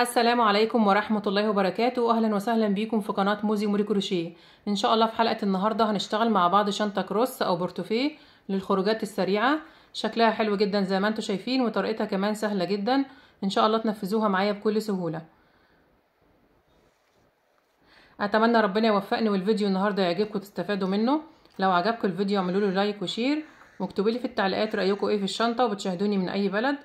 السلام عليكم ورحمة الله وبركاته أهلا وسهلا بيكم في قناة موزي موري كروشيه إن شاء الله في حلقة النهاردة هنشتغل مع بعض شنطة كروس أو بورتوفيه للخروجات السريعة شكلها حلو جدا زي ما انتم شايفين وطريقتها كمان سهلة جدا إن شاء الله تنفذوها معايا بكل سهولة أتمنى ربنا يوفقني والفيديو النهاردة يعجبكم تستفادوا منه لو عجبكم الفيديو اعملوا له لايك وشير واكتبوا لي في التعليقات رأيكم ايه في الشنطة وبتشاهدوني من أي بلد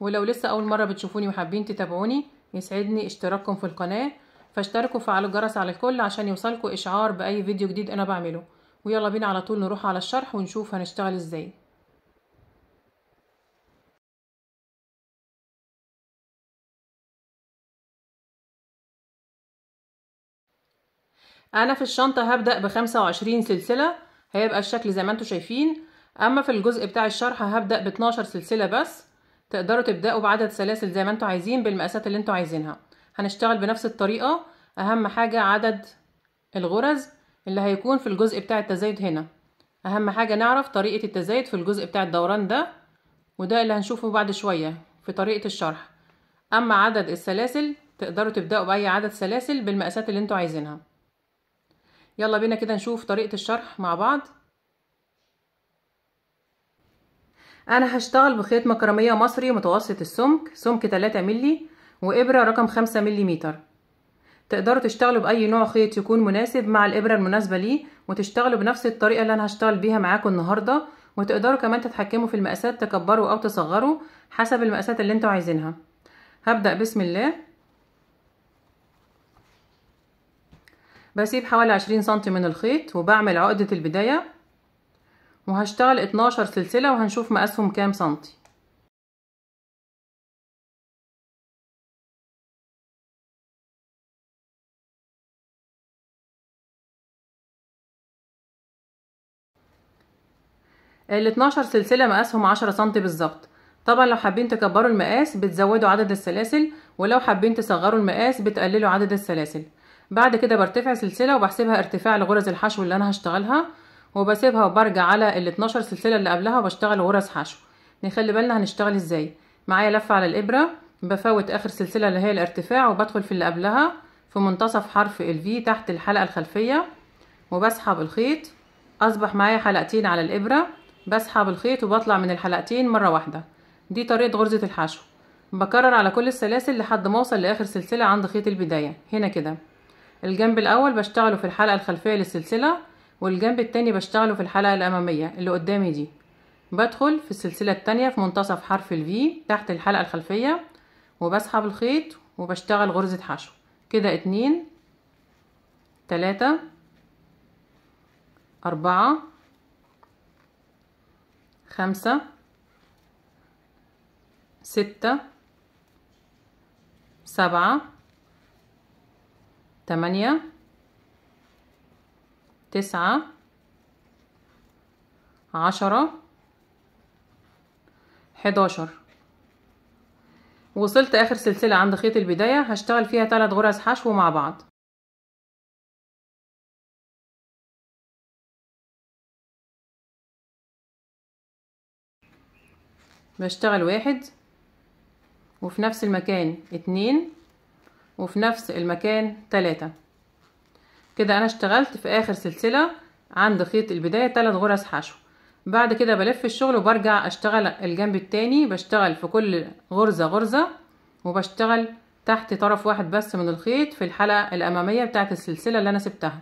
ولو لسه أول مرة بتشوفوني وحابين تتابعوني يسعدني اشتراككم في القناة فاشتركوا وفعلوا الجرس على الكل عشان يوصلكم إشعار بأي فيديو جديد أنا بعمله ويلا بينا على طول نروح على الشرح ونشوف هنشتغل ازاي انا في الشنطة هبدأ بخمسة وعشرين سلسلة هيبقى الشكل زي ما انتوا شايفين اما في الجزء بتاع الشرح هبدأ باتناشر سلسلة بس تقدروا تبدأوا بعدد سلاسل زي ما انتوا عايزين بالمقاسات اللي انتوا عايزينها هنشتغل بنفس الطريقة أهم حاجة عدد الغرز اللي هيكون في الجزء بتاع التزايد هنا أهم حاجة نعرف طريقة التزايد في الجزء بتاع الدوران ده وده اللي هنشوفه بعد شوية في طريقة الشرح أما عدد السلاسل تقدروا تبدأوا بأي عدد سلاسل بالمقاسات اللي انتوا عايزينها يلا بينا كده نشوف طريقة الشرح مع بعض انا هشتغل بخيط مكرمية مصري متوسط السمك سمك 3 ملي وابرة رقم 5 ملي تقدروا تشتغلوا باي نوع خيط يكون مناسب مع الابرة المناسبة ليه وتشتغلوا بنفس الطريقة اللي انا هشتغل بيها معاكم النهاردة وتقدروا كمان تتحكموا في المقاسات تكبروا او تصغروا حسب المقاسات اللي انتوا عايزينها هبدأ بسم الله بسيب حوالي عشرين سنتي من الخيط وبعمل عقدة البداية وهشتغل 12 سلسلة وهنشوف مقاسهم كام سنتي ال 12 سلسلة مقاسهم 10 سنتي بالظبط طبعا لو حابين تكبروا المقاس بتزودوا عدد السلاسل ولو حابين تصغروا المقاس بتقللوا عدد السلاسل بعد كده برتفع سلسلة وبحسبها ارتفاع لغرز الحشو اللي انا هشتغلها وبسيبها وبرجع على ال 12 سلسله اللي قبلها وبشتغل غرز حشو نخلي بالنا هنشتغل ازاي معايا لفه على الابره بفوت اخر سلسله اللي هي الارتفاع وبدخل في اللي قبلها في منتصف حرف الفي تحت الحلقه الخلفيه وبسحب الخيط اصبح معايا حلقتين على الابره بسحب الخيط وبطلع من الحلقتين مره واحده دي طريقه غرزه الحشو بكرر على كل السلاسل لحد ما اوصل لاخر سلسله عند خيط البدايه هنا كده الجنب الاول بشتغله في الحلقه الخلفيه للسلسله والجنب التاني بشتغله في الحلقة الأمامية اللي قدامي دي بدخل في السلسلة التانية في منتصف حرف V تحت الحلقة الخلفية وبسحب الخيط وبشتغل غرزة حشو كده اتنين تلاتة أربعة خمسة ستة سبعة تمانية تسعة عشرة حداشر وصلت آخر سلسلة عند خيط البداية هشتغل فيها ثلاث غرز حشو مع بعض بشتغل واحد وفي نفس المكان اتنين وفي نفس المكان ثلاثة كده انا اشتغلت في اخر سلسله عند خيط البدايه ثلاث غرز حشو بعد كده بلف الشغل وبرجع اشتغل الجنب التاني بشتغل في كل غرزه غرزه وبشتغل تحت طرف واحد بس من الخيط في الحلقه الاماميه بتاعه السلسله اللي انا سبتها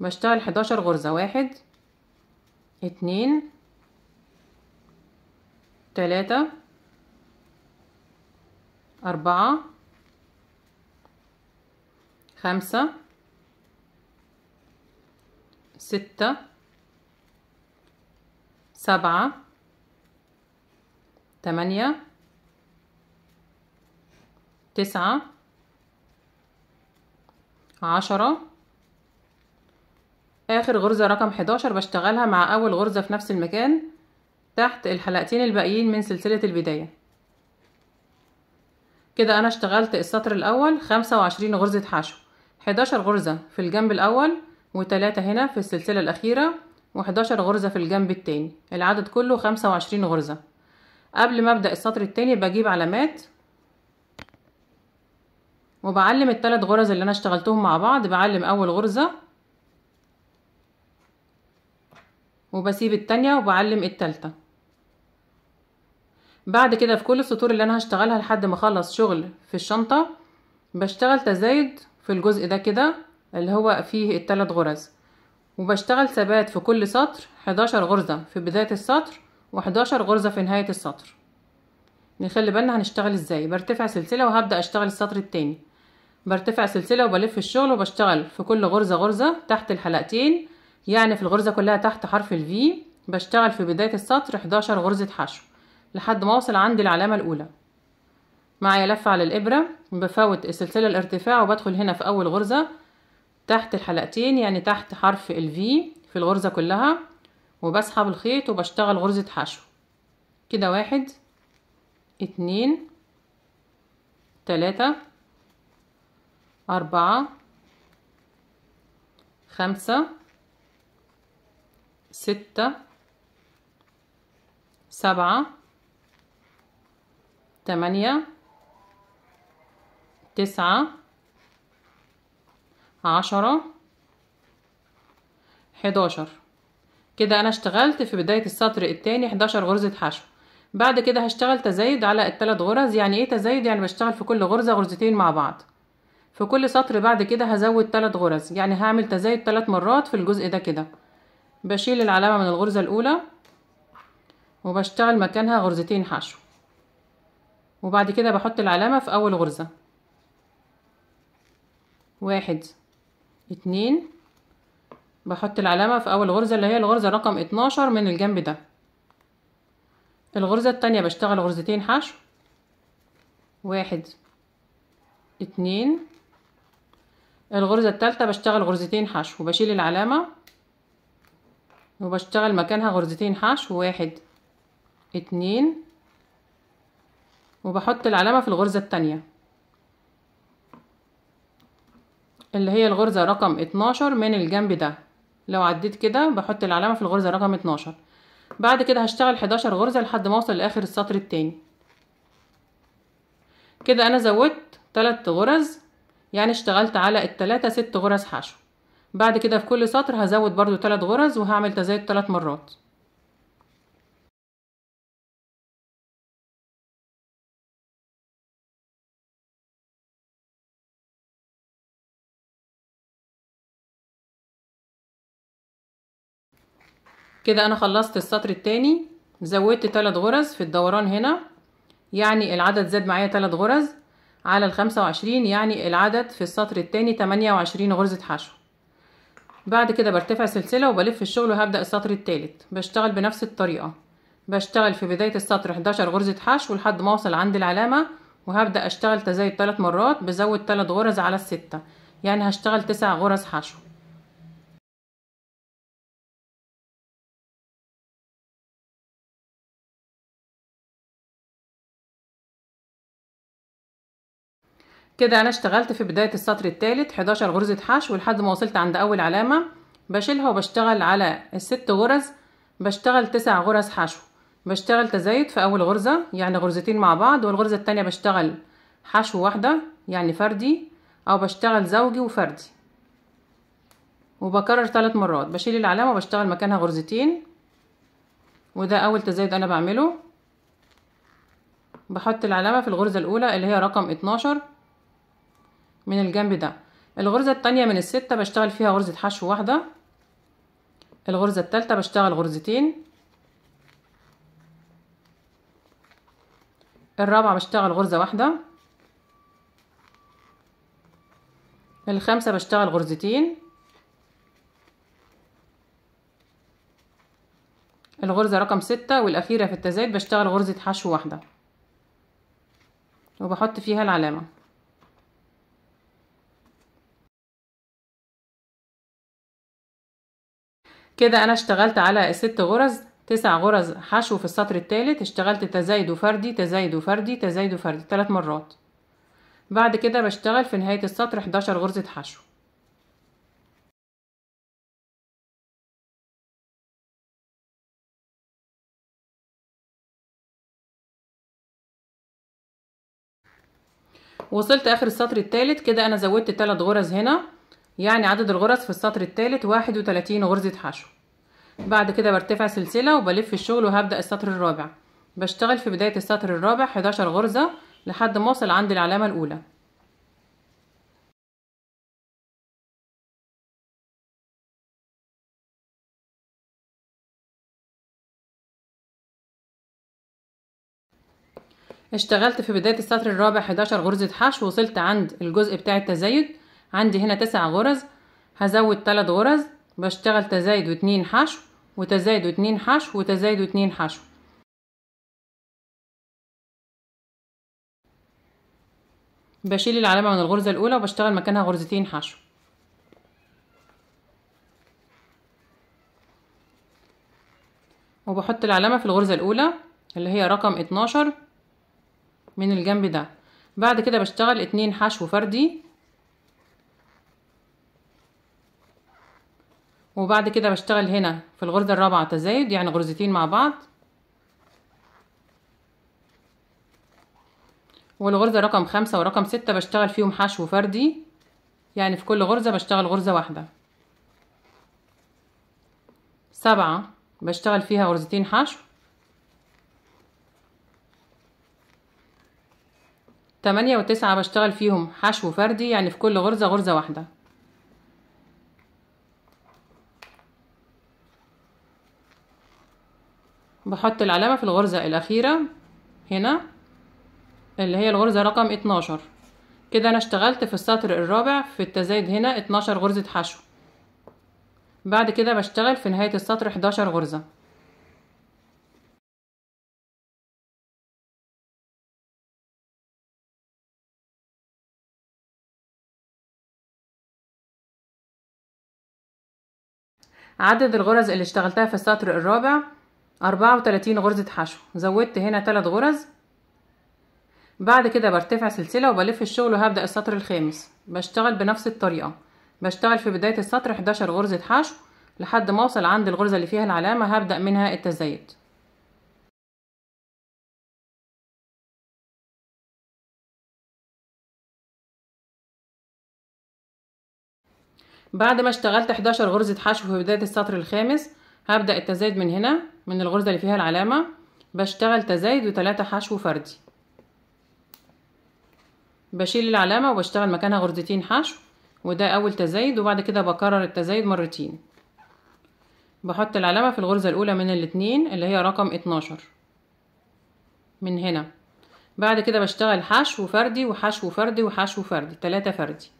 بشتغل 11 غرزه واحد اتنين تلاتة أربعة خمسة ستة سبعة تمانية تسعة عشرة آخر غرزة رقم حداشر بشتغلها مع أول غرزة في نفس المكان تحت الحلقتين الباقيين من سلسلة البداية كده أنا اشتغلت السطر الأول خمسة وعشرين غرزة حشو 11 غرزة في الجنب الأول وتلاتة هنا في السلسلة الأخيرة و11 غرزة في الجنب التاني العدد كله 25 غرزة قبل ما أبدأ السطر التاني بجيب علامات وبعلم التلات غرز اللي أنا اشتغلتهم مع بعض بعلم أول غرزة وبسيب التانية وبعلم التالتة بعد كده في كل السطور اللي أنا هشتغلها لحد ما أخلص شغل في الشنطة بشتغل تزايد في الجزء ده كده اللي هو فيه التلات غرز وبشتغل ثبات في كل سطر 11 غرزة في بداية السطر و11 غرزة في نهاية السطر نخلي يعني بالنا هنشتغل ازاي برتفع سلسلة وهبدأ اشتغل السطر التاني برتفع سلسلة وبلف الشغل وبشتغل في كل غرزة غرزة تحت الحلقتين يعني في الغرزة كلها تحت حرف ال V بشتغل في بداية السطر 11 غرزة حشو لحد ما اوصل عند العلامة الاولى معايا لفة على الإبرة بفوت السلسلة الارتفاع وبدخل هنا في أول غرزة تحت الحلقتين يعني تحت حرف الفي في الغرزة كلها وبسحب الخيط وبشتغل غرزة حشو كده واحد اتنين تلاتة أربعة خمسة ستة سبعة تمانية تسعة عشرة حداشر كده أنا اشتغلت في بداية السطر التاني حداشر غرزة حشو بعد كده هشتغل تزايد على التلات غرز يعني ايه تزايد يعني بشتغل في كل غرزة غرزتين مع بعض في كل سطر بعد كده هزود تلات غرز يعني هعمل تزايد تلات مرات في الجزء ده كده بشيل العلامة من الغرزة الأولى وبشتغل مكانها غرزتين حشو وبعد كده بحط العلامة في أول غرزة واحد اتنين بحط العلامة في أول غرزة اللي هي الغرزة رقم اتناشر من الجنب ده الغرزة التانية بشتغل غرزتين حشو واحد اتنين الغرزة التالتة بشتغل غرزتين حشو وبشيل العلامة وبشتغل مكانها غرزتين حشو واحد اتنين وبحط العلامة في الغرزة التانية اللي هي الغرزة رقم اتناشر من الجنب ده لو عديت كده بحط العلامة في الغرزة رقم اتناشر بعد كده هشتغل حداشر غرزة لحد ما اوصل لاخر السطر التاني كده انا زودت تلات غرز يعني اشتغلت على التلاتة ست غرز حشو بعد كده في كل سطر هزود برضو تلات غرز وهعمل تزايد تلات مرات كده انا خلصت السطر التاني زودت تلات غرز في الدوران هنا يعني العدد زاد معايا تلات غرز على الخمسة وعشرين يعني العدد في السطر التاني تمانية وعشرين غرزة حشو بعد كده برتفع سلسلة وبلف الشغل وهبدأ السطر التالت بشتغل بنفس الطريقة بشتغل في بداية السطر 11 غرزة حشو لحد ما اوصل عند العلامة وهبدأ اشتغل تزايد ثلاث مرات بزود ثلاث غرز على الستة يعني هشتغل تسع غرز حشو كده انا اشتغلت في بداية السطر الثالث 11 غرزة حشو لحد ما وصلت عند اول علامة بشيلها وبشتغل على الست غرز بشتغل تسع غرز حشو بشتغل تزايد في اول غرزة يعني غرزتين مع بعض والغرزة التانية بشتغل حشو واحدة يعني فردي او بشتغل زوجي وفردي وبكرر ثلاث مرات بشيل العلامة وبشتغل مكانها غرزتين وده اول تزايد انا بعمله بحط العلامة في الغرزة الاولى اللي هي رقم 12 من الجنب ده الغرزة التانية من الستة بشتغل فيها غرزة حشو واحدة الغرزة التالتة بشتغل غرزتين الرابعة بشتغل غرزة واحدة الخامسة بشتغل غرزتين الغرزة رقم ستة والأخيرة في التزايد بشتغل غرزة حشو واحدة وبحط فيها العلامة كده انا اشتغلت على ست غرز تسع غرز حشو في السطر الثالث اشتغلت تزايد وفردي تزايد وفردي تزايد وفردي ثلاث مرات بعد كده بشتغل في نهاية السطر 11 غرزة حشو وصلت اخر السطر الثالث كده انا زودت 3 غرز هنا يعني عدد الغرز في السطر الثالث واحد وتلاتين غرزة حشو بعد كده برتفع سلسلة وبلف الشغل وهبدأ السطر الرابع بشتغل في بداية السطر الرابع حداشر غرزة لحد ما أوصل عند العلامة الأولى اشتغلت في بداية السطر الرابع حداشر غرزة حشو وصلت عند الجزء بتاع التزايد عندي هنا تسع غرز هزود تلات غرز بشتغل تزايد واتنين حشو وتزايد واتنين حشو وتزايد واتنين حشو بشيل العلامة من الغرزة الأولى وبشتغل مكانها غرزتين حشو وبحط العلامة في الغرزة الأولى اللي هي رقم اتناشر من الجنب ده بعد كده بشتغل اتنين حشو فردي وبعد كده بشتغل هنا في الغرزة الرابعة تزايد يعني غرزتين مع بعض والغرزة رقم خمسة ورقم ستة بشتغل فيهم حشو فردي يعني في كل غرزة بشتغل غرزة واحدة سبعة بشتغل فيها غرزتين حشو تمانية وتسعة بشتغل فيهم حشو فردي يعني في كل غرزة غرزة واحدة بحط العلامة في الغرزة الأخيرة هنا اللي هي الغرزة رقم اتناشر كده أنا اشتغلت في السطر الرابع في التزايد هنا اتناشر غرزة حشو بعد كده بشتغل في نهاية السطر حداشر غرزة عدد الغرز اللي اشتغلتها في السطر الرابع أربعة وتلاتين غرزة حشو زودت هنا تلات غرز بعد كده برتفع سلسلة وبلف الشغل وهبدأ السطر الخامس بشتغل بنفس الطريقة بشتغل في بداية السطر 11 غرزة حشو لحد ما اوصل عند الغرزة اللي فيها العلامة هبدأ منها التزايد بعد ما اشتغلت 11 غرزة حشو في بداية السطر الخامس هبدأ التزايد من هنا من الغرزة اللي فيها العلامة بشتغل تزايد وتلاتة حشو فردي بشيل العلامة وبشتغل مكانها غرزتين حشو وده أول تزايد وبعد كده بكرر التزايد مرتين بحط العلامة في الغرزة الأولى من الاتنين اللي هي رقم اتناشر من هنا بعد كده بشتغل حشو فردي وحشو فردي وحشو فردي تلاتة فردي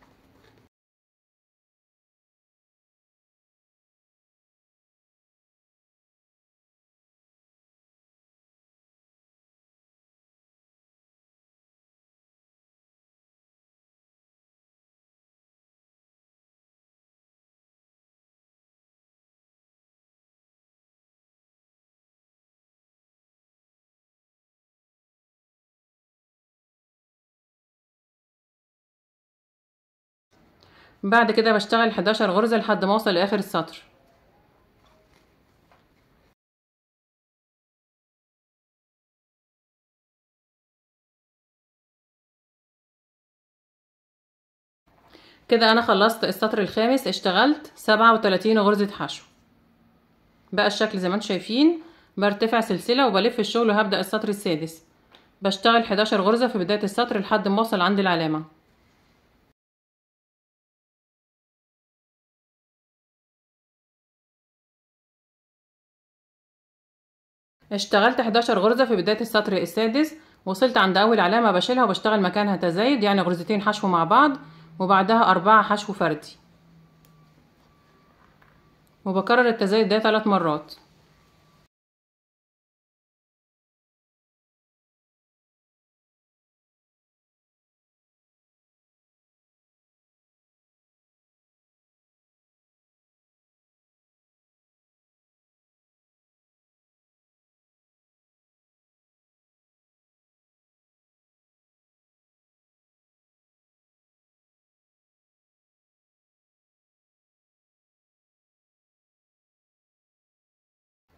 بعد كده بشتغل 11 غرزة لحد ما اوصل لاخر السطر كده انا خلصت السطر الخامس اشتغلت سبعة وتلاتين غرزة حشو بقى الشكل زي ما انتم شايفين برتفع سلسلة وبلف الشغل وهبدأ السطر السادس بشتغل 11 غرزة في بداية السطر لحد ما اوصل عند العلامة اشتغلت 11 غرزة في بداية السطر السادس وصلت عند أول علامة بشيلها وبشتغل مكانها تزايد يعني غرزتين حشو مع بعض وبعدها أربعة حشو فردي وبكرر التزايد ده ثلاث مرات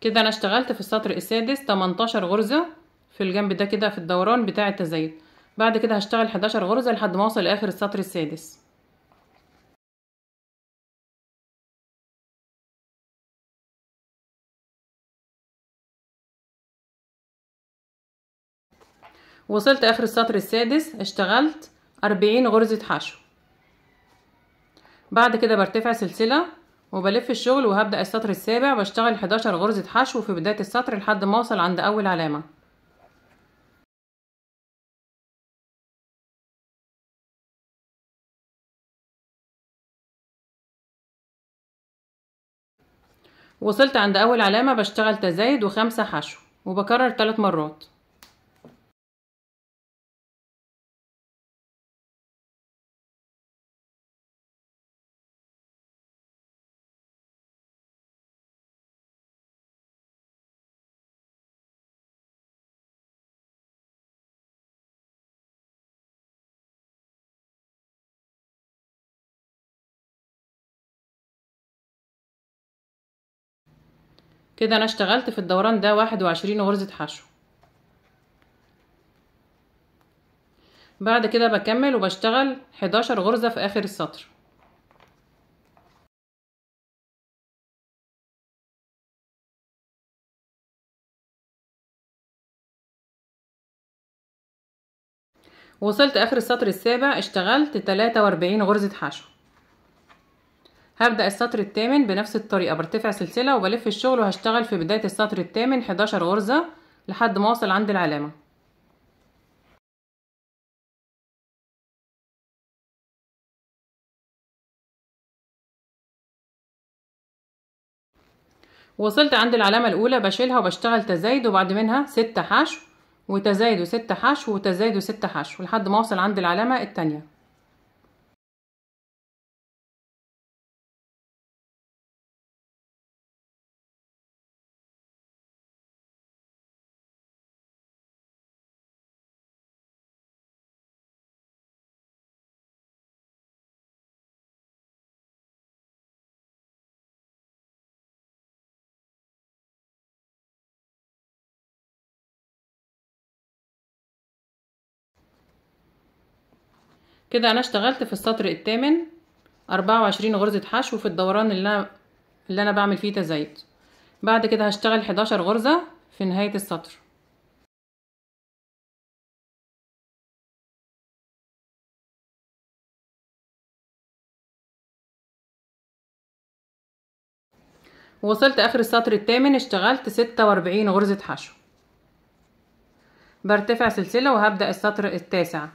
كده انا اشتغلت في السطر السادس 18 غرزة في الجنب ده كده في الدوران بتاع التزايد بعد كده هشتغل 11 غرزة لحد ما اوصل لاخر السطر السادس وصلت اخر السطر السادس اشتغلت 40 غرزة حشو بعد كده برتفع سلسلة وبلف الشغل وهبدأ السطر السابع بشتغل 11 غرزة حشو في بداية السطر لحد ما اوصل عند أول علامة وصلت عند أول علامة بشتغل تزايد وخمسة حشو وبكرر ثلاث مرات كده انا اشتغلت في الدوران ده واحد وعشرين غرزة حشو بعد كده بكمل وبشتغل حداشر غرزة في اخر السطر وصلت اخر السطر السابع اشتغلت تلاتة واربعين غرزة حشو هبدأ السطر التامن بنفس الطريقة برتفع سلسلة وبلف الشغل وهشتغل في بداية السطر التامن 11 غرزة لحد ما اوصل عند العلامة وصلت عند العلامة الأولى بشيلها وبشتغل تزايد وبعد منها ستة حشو وتزايد وستة حشو وتزايد وستة حشو لحد ما اوصل عند العلامة التانية كده انا اشتغلت في السطر الثامن أربعة وعشرين غرزة حشو في الدوران اللي انا اللي انا بعمل فيه تزايد بعد كده هشتغل حداشر غرزة في نهاية السطر وصلت اخر السطر الثامن اشتغلت ستة واربعين غرزة حشو برتفع سلسلة وهبدأ السطر التاسع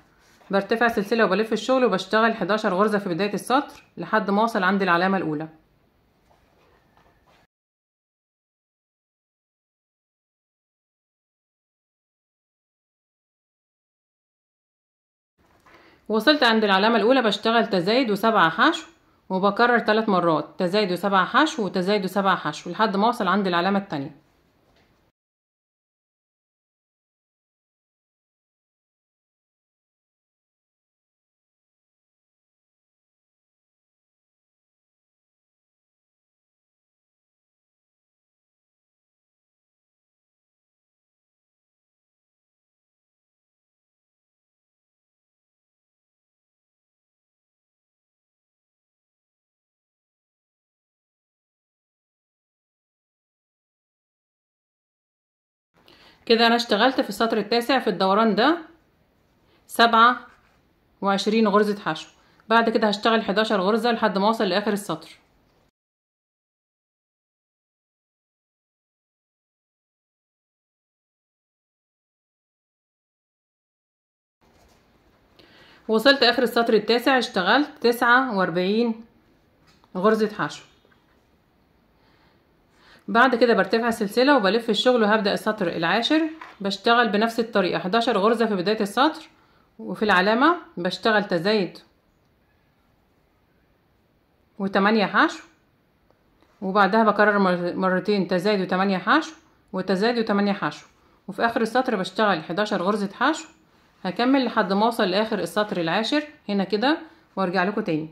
برتفع سلسلة وبلف الشغل وبشتغل 11 غرزة في بداية السطر لحد ما أوصل عند العلامة الأولى وصلت عند العلامة الأولى بشتغل تزايد وسبعة حشو وبكرر ثلاث مرات تزايد وسبعة حشو وتزايد وسبعة حشو لحد ما أوصل عند العلامة التانية كده أنا اشتغلت في السطر التاسع في الدوران ده سبعة وعشرين غرزة حشو بعد كده هشتغل حداشر غرزة لحد ما أوصل لآخر السطر وصلت آخر السطر التاسع اشتغلت تسعة وأربعين غرزة حشو بعد كده برتفع السلسلة وبلف الشغل وهبدأ السطر العاشر بشتغل بنفس الطريقة 11 غرزة في بداية السطر وفي العلامة بشتغل تزايد وتمانية حشو وبعدها بكرر مرتين تزايد وتمانية حشو وتزايد وتمانية حشو وفي آخر السطر بشتغل 11 غرزة حشو هكمل لحد ما اوصل لآخر السطر العاشر هنا كده وارجع لكم تاني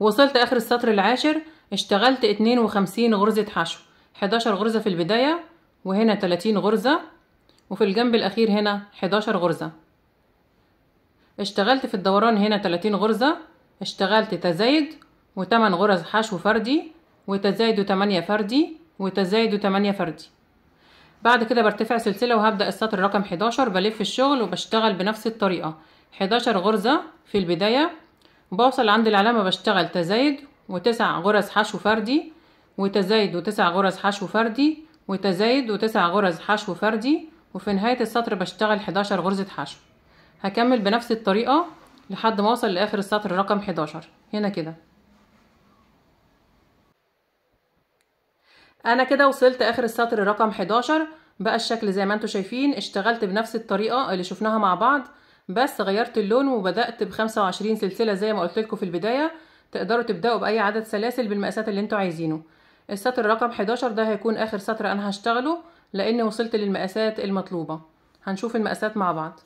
وصلت اخر السطر العاشر اشتغلت اتنين وخمسين غرزة حشو حداشر غرزة في البداية وهنا تلاتين غرزة وفي الجنب الاخير هنا حداشر غرزة اشتغلت في الدوران هنا تلاتين غرزة اشتغلت تزايد وتمن غرز حشو فردي وتزايد وتمانية فردي وتزايد وتمانية فردي بعد كده برتفع سلسلة وهبدأ السطر رقم 11 بلف الشغل وبشتغل بنفس الطريقة 11 غرزة في البداية بوصل عند العلامة بشتغل تزايد وتسع غرز حشو فردي وتزايد وتسع غرز حشو فردي وتزايد وتسع غرز حشو فردي وفي نهاية السطر بشتغل 11 غرزة حشو هكمل بنفس الطريقة لحد ما اوصل لاخر السطر رقم 11 هنا كده انا كده وصلت اخر السطر رقم 11 بقى الشكل زي ما انتم شايفين اشتغلت بنفس الطريقة اللي شفناها مع بعض بس غيرت اللون وبدأت بخمسة وعشرين سلسلة زي ما قلت لكم في البداية تقدروا تبدأوا بأي عدد سلاسل بالمقاسات اللي انتوا عايزينه السطر رقم 11 ده هيكون آخر سطر أنا هشتغله لأن وصلت للمقاسات المطلوبة هنشوف المقاسات مع بعض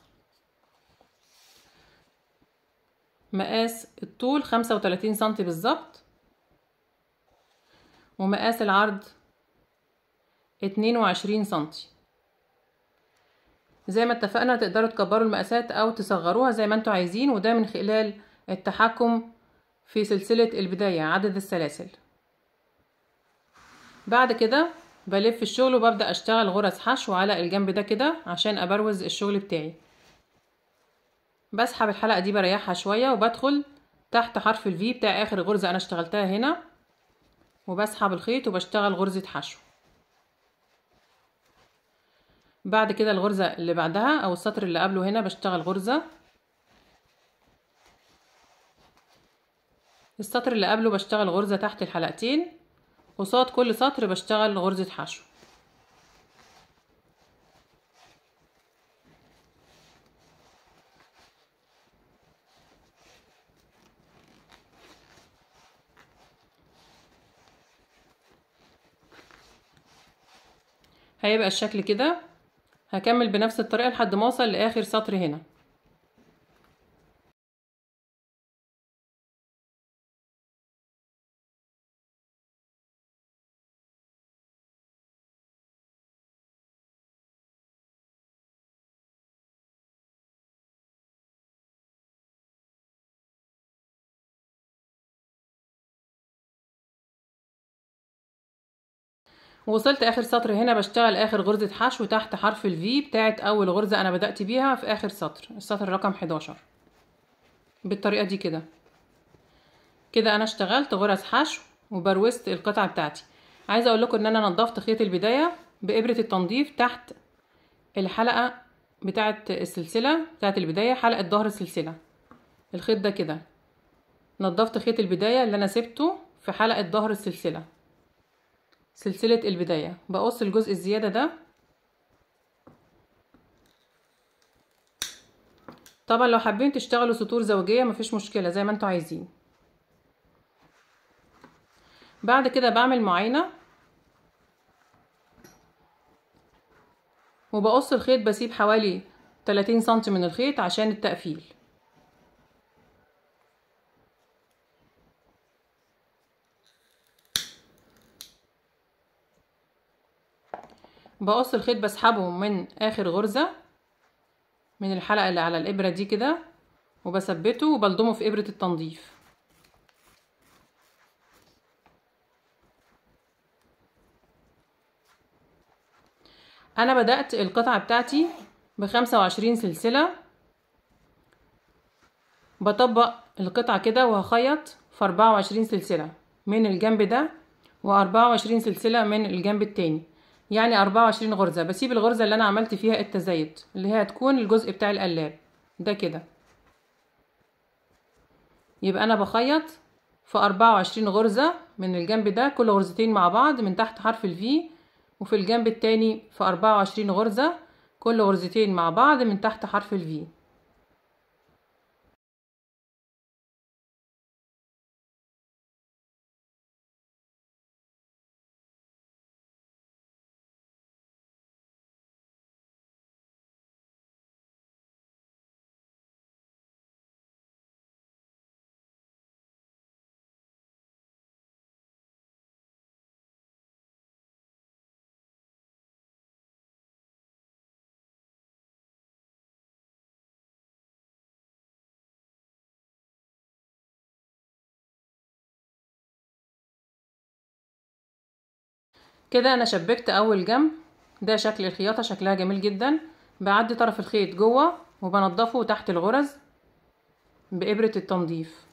مقاس الطول 35 سنتي بالظبط ومقاس العرض 22 سنتي زي ما اتفقنا تقدروا تكبروا المقاسات او تصغروها زي ما انتوا عايزين وده من خلال التحكم في سلسلة البداية عدد السلاسل بعد كده بلف الشغل وببدأ اشتغل غرز حشو على الجنب ده كده عشان ابروز الشغل بتاعي بسحب الحلقة دي بريحها شوية وبدخل تحت حرف الفي بتاع اخر غرزة انا اشتغلتها هنا وبسحب الخيط وبشتغل غرزة حشو بعد كده الغرزة اللي بعدها أو السطر اللي قبله هنا بشتغل غرزة السطر اللي قبله بشتغل غرزة تحت الحلقتين قصاد كل سطر بشتغل غرزة حشو هيبقى الشكل كده هكمل بنفس الطريقة لحد ما اوصل لاخر سطر هنا وصلت اخر سطر هنا بشتغل اخر غرزة حشو تحت حرف الفي بتاعت اول غرزة انا بدأت بيها في اخر سطر السطر رقم 11 بالطريقة دي كده كده انا اشتغلت غرز حشو وبروزت القطعة بتاعتي عايزة اقول لكم ان انا نضفت خيط البداية بابرة التنظيف تحت الحلقة بتاعت السلسلة بتاعت البداية حلقة ظهر السلسلة الخيط ده كده نضفت خيط البداية اللي انا سبته في حلقة ظهر السلسلة سلسلة البداية بقص الجزء الزيادة ده طبعا لو حابين تشتغلوا سطور زوجية مفيش مشكلة زي ما انتوا عايزين بعد كده بعمل معاينة وبقص الخيط بسيب حوالي 30 سم من الخيط عشان التقفيل بقص الخيط بسحبه من اخر غرزة من الحلقة اللي على الابرة دي كده وبثبته وبلضمه في ابرة التنظيف انا بدأت القطعة بتاعتي بخمسة وعشرين سلسلة بطبق القطعة كده وهخيط في أربعة وعشرين سلسلة من الجنب ده وأربعة وعشرين سلسلة من الجنب التاني يعني 24 غرزة بسيب الغرزة اللي أنا عملت فيها التزايد اللي هي هتكون الجزء بتاع القلاب ده كده يبقى أنا بخيط في 24 غرزة من الجنب ده كل غرزتين مع بعض من تحت حرف الفي وفي الجنب التاني في 24 غرزة كل غرزتين مع بعض من تحت حرف الفي كده انا شبكت اول جنب ده شكل الخياطة شكلها جميل جدا بعدي طرف الخيط جوه وبنضفه تحت الغرز بإبرة التنظيف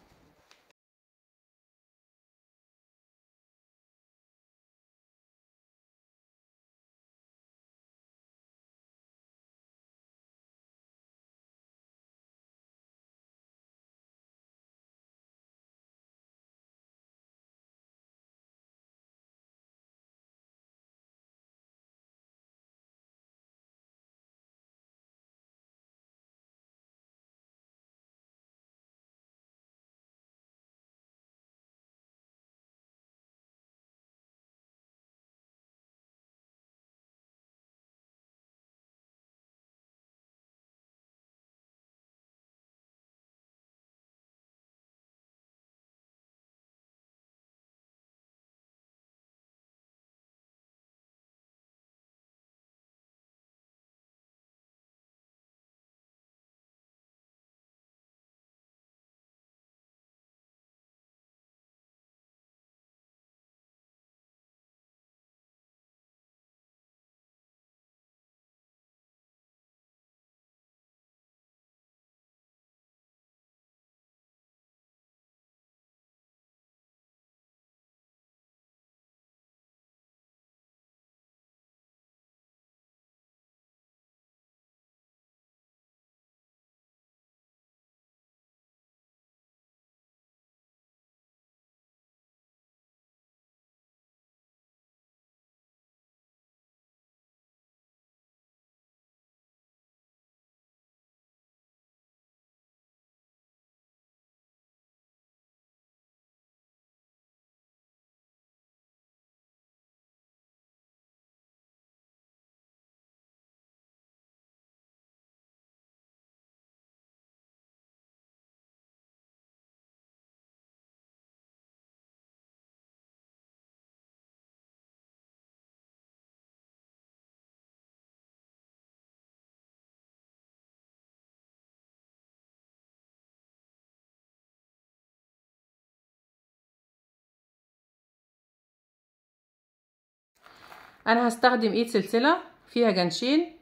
انا هستخدم ايد سلسله فيها جنشين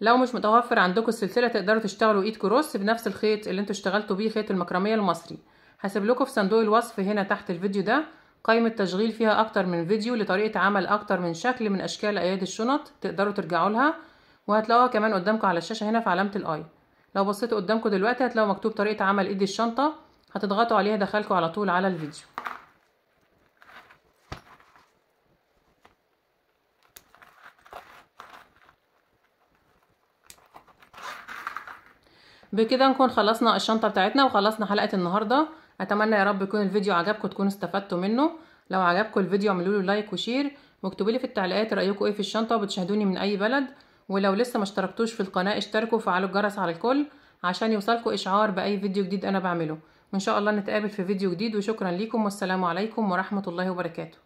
لو مش متوفر عندكم السلسله تقدروا تشتغلوا ايد كروس بنفس الخيط اللي انتوا اشتغلتوا بيه خيط المكرميه المصري هسيب لكم في صندوق الوصف هنا تحت الفيديو ده قائمة تشغيل فيها أكتر من فيديو لطريقة عمل أكتر من شكل من أشكال أيادي الشنط تقدروا ترجعوا لها وهتلاقوها كمان قدامكم على الشاشة هنا في علامة الأي لو بصيتوا قدامكم دلوقتي هتلاقوا مكتوب طريقة عمل إيد الشنطة هتضغطوا عليها دخلكم على طول على الفيديو بكده نكون خلصنا الشنطه بتاعتنا وخلصنا حلقه النهارده اتمنى يا رب يكون الفيديو عجبكم تكونوا استفدتوا منه لو عجبكم الفيديو اعملوا له لايك وشير واكتبوا لي في التعليقات رايكم ايه في الشنطه وبتشاهدوني من اي بلد ولو لسه ما اشتركتوش في القناه اشتركوا وفعلوا الجرس على الكل عشان يوصلكم اشعار باي فيديو جديد انا بعمله وان شاء الله نتقابل في فيديو جديد وشكرا ليكم والسلام عليكم ورحمه الله وبركاته